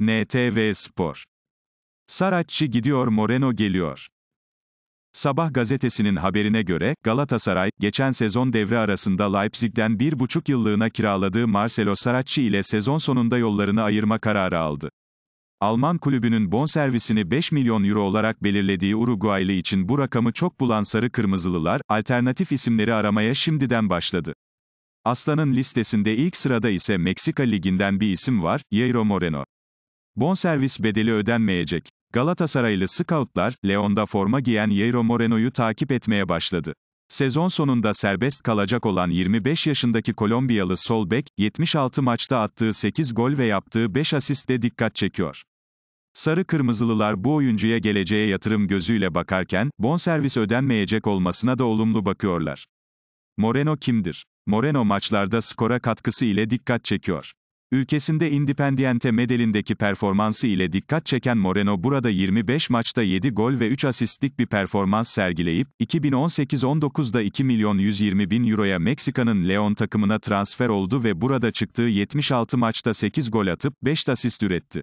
NTV Spor. Saratçı gidiyor Moreno geliyor. Sabah gazetesinin haberine göre, Galatasaray, geçen sezon devre arasında Leipzig'den buçuk yıllığına kiraladığı Marcelo Saracchi ile sezon sonunda yollarını ayırma kararı aldı. Alman kulübünün bonservisini 5 milyon euro olarak belirlediği Uruguaylı için bu rakamı çok bulan Sarı Kırmızılılar, alternatif isimleri aramaya şimdiden başladı. Aslan'ın listesinde ilk sırada ise Meksika Ligi'nden bir isim var, Yairo Moreno. Bonservis bedeli ödenmeyecek. Galatasaraylı scoutlar, Leon'da forma giyen Yeiro Moreno'yu takip etmeye başladı. Sezon sonunda serbest kalacak olan 25 yaşındaki Kolombiyalı sol bek, 76 maçta attığı 8 gol ve yaptığı 5 asist de dikkat çekiyor. Sarı Kırmızılılar bu oyuncuya geleceğe yatırım gözüyle bakarken, bonservis ödenmeyecek olmasına da olumlu bakıyorlar. Moreno kimdir? Moreno maçlarda skora katkısı ile dikkat çekiyor. Ülkesinde Independiente Medelin'deki performansı ile dikkat çeken Moreno burada 25 maçta 7 gol ve 3 asistlik bir performans sergileyip, 2018-19'da 2 milyon 120 bin euroya Meksika'nın Leon takımına transfer oldu ve burada çıktığı 76 maçta 8 gol atıp 5 asist üretti.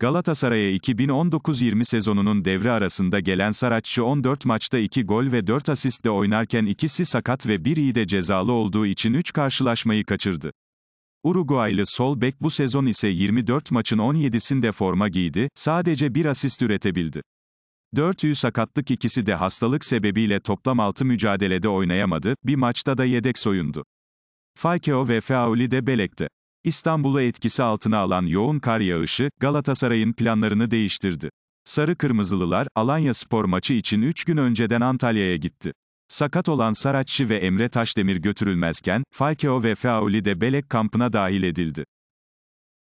Galatasaray'a 2019-20 sezonunun devre arasında gelen Saraççı 14 maçta 2 gol ve 4 asistle oynarken ikisi sakat ve biri de cezalı olduğu için 3 karşılaşmayı kaçırdı. Uruguaylı sol bek bu sezon ise 24 maçın 17'sinde forma giydi, sadece bir asist üretebildi. 400 sakatlık ikisi de hastalık sebebiyle toplam 6 mücadelede oynayamadı, bir maçta da yedek soyundu. Falcao ve Feauli de Belek'te. İstanbul'u etkisi altına alan yoğun kar yağışı, Galatasaray'ın planlarını değiştirdi. Sarı Kırmızılılar, Alanya Spor maçı için 3 gün önceden Antalya'ya gitti. Sakat olan Saraççı ve Emre Taşdemir götürülmezken, Falcao ve Feauli de Belek kampına dahil edildi.